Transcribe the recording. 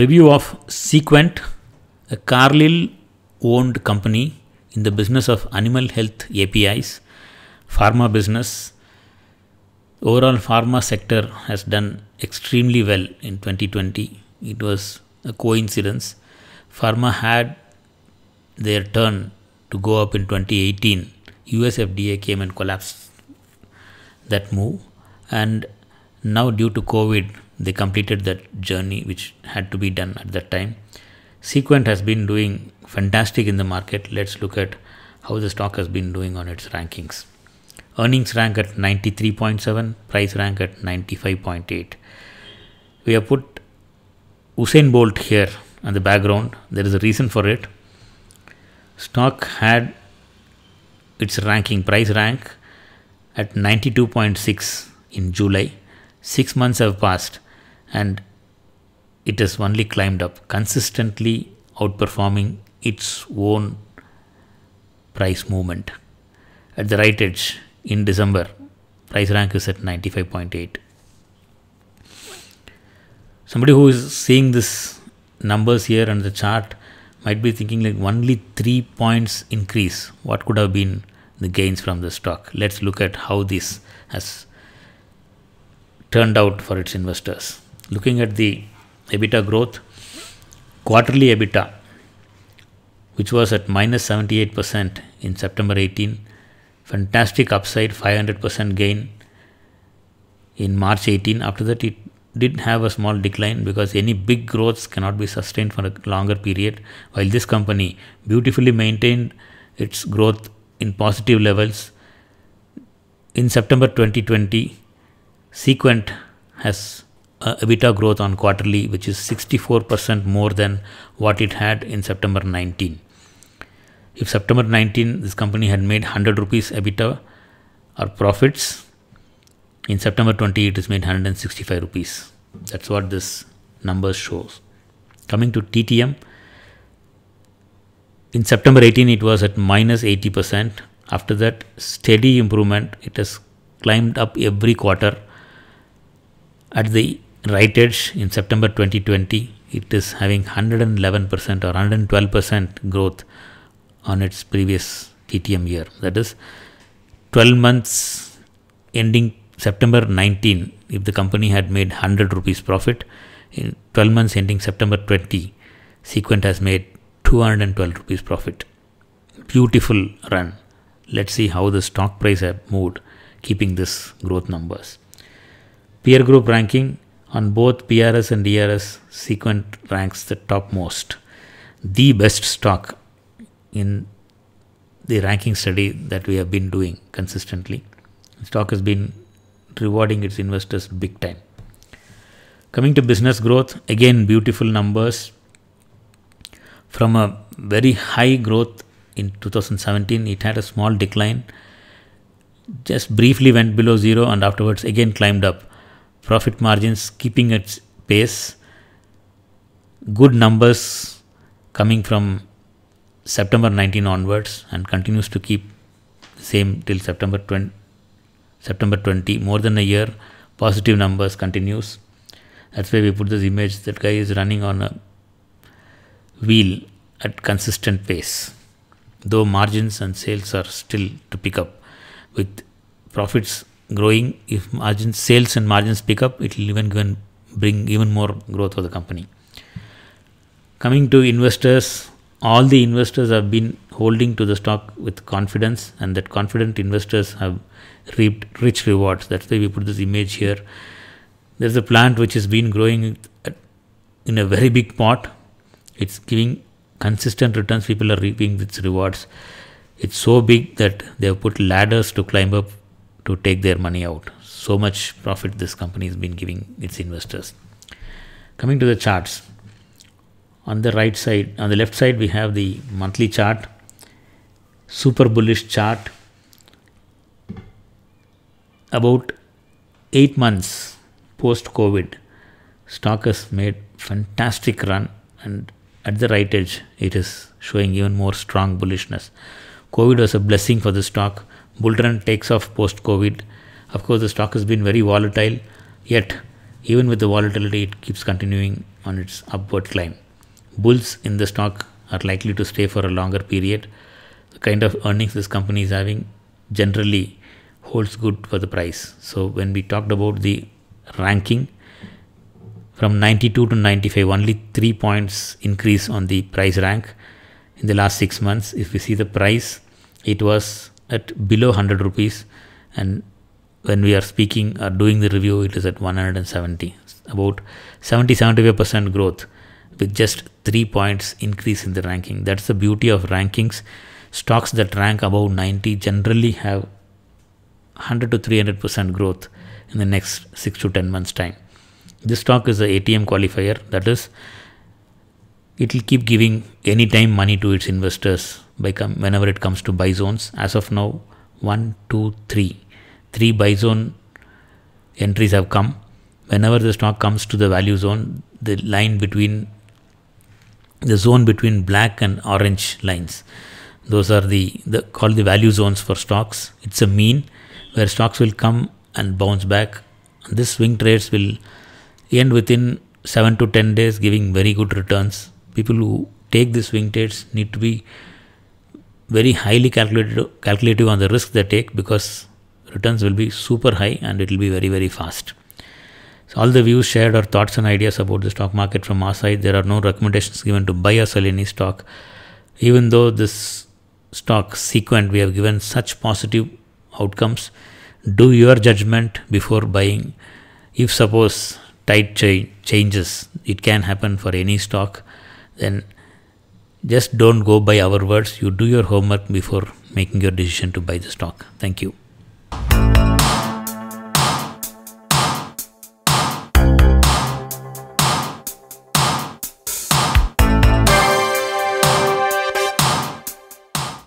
Review of Sequent, a Carlyle owned company in the business of animal health APIs, pharma business. Overall, pharma sector has done extremely well in 2020. It was a coincidence. Pharma had their turn to go up in 2018. US FDA came and collapsed that move, and now due to COVID, they completed that journey which had to be done at that time. Sequent has been doing fantastic in the market. Let's look at how the stock has been doing on its rankings. Earnings rank at 93.7, price rank at 95.8. We have put Usain Bolt here on the background. There is a reason for it. Stock had its ranking, price rank at 92.6 in July. Six months have passed and it has only climbed up consistently outperforming its own price movement. At the right edge in December, price rank is at 95.8. Somebody who is seeing this numbers here and the chart might be thinking like only three points increase. What could have been the gains from the stock? Let's look at how this has turned out for its investors looking at the EBITDA growth, quarterly EBITDA, which was at minus 78% in September 18, fantastic upside, 500% gain in March 18. After that, it did have a small decline because any big growths cannot be sustained for a longer period. While this company beautifully maintained its growth in positive levels, in September 2020, Sequent has uh, EBITDA growth on quarterly, which is 64% more than what it had in September 19. If September 19, this company had made 100 rupees EBITDA or profits, in September 20, it has made 165 rupees. That's what this number shows. Coming to TTM, in September 18, it was at minus 80%. After that, steady improvement. It has climbed up every quarter at the Right Edge in September 2020, it is having 111% or 112% growth on its previous TTM year. That is 12 months ending September 19, if the company had made 100 rupees profit, in 12 months ending September 20, Sequent has made 212 rupees profit. Beautiful run. Let's see how the stock price have moved, keeping this growth numbers. Peer group ranking on both PRS and DRS, Sequent ranks the topmost, the best stock in the ranking study that we have been doing consistently. The stock has been rewarding its investors big time. Coming to business growth, again, beautiful numbers. From a very high growth in 2017, it had a small decline, just briefly went below zero and afterwards again climbed up profit margins keeping its pace, good numbers coming from September 19 onwards and continues to keep same till September 20, September 20, more than a year, positive numbers continues. That's why we put this image, that guy is running on a wheel at consistent pace, though margins and sales are still to pick up with profits growing, if margin sales and margins pick up, it will even, even bring even more growth for the company. Coming to investors, all the investors have been holding to the stock with confidence, and that confident investors have reaped rich rewards. That's why we put this image here. There's a plant which has been growing in a very big pot. It's giving consistent returns. People are reaping its rewards. It's so big that they have put ladders to climb up to take their money out. So much profit this company has been giving its investors. Coming to the charts. On the right side, on the left side, we have the monthly chart, super bullish chart. About eight months post COVID, stock has made fantastic run and at the right edge, it is showing even more strong bullishness. COVID was a blessing for the stock bull run takes off post COVID. Of course, the stock has been very volatile, yet, even with the volatility, it keeps continuing on its upward climb. Bulls in the stock are likely to stay for a longer period. The kind of earnings this company is having generally holds good for the price. So, when we talked about the ranking, from 92 to 95 only 3 points increase on the price rank in the last 6 months if we see the price it was at below 100 rupees and when we are speaking or doing the review it is at 170 about 70 75% growth with just 3 points increase in the ranking that's the beauty of rankings stocks that rank above 90 generally have 100 to 300% growth in the next 6 to 10 months time this stock is the atm qualifier that is it will keep giving anytime money to its investors by whenever it comes to buy zones as of now one, two, three, three buy zone entries have come whenever the stock comes to the value zone the line between the zone between black and orange lines those are the, the called the value zones for stocks it's a mean where stocks will come and bounce back this swing trades will end within 7 to 10 days giving very good returns people who take these swing trades need to be very highly calculated, calculative on the risk they take because returns will be super high and it will be very, very fast. So all the views shared or thoughts and ideas about the stock market from our side. There are no recommendations given to buy or sell any stock. Even though this stock sequent we have given such positive outcomes, do your judgment before buying. If suppose tight ch changes, it can happen for any stock then just don't go by our words. You do your homework before making your decision to buy the stock. Thank you.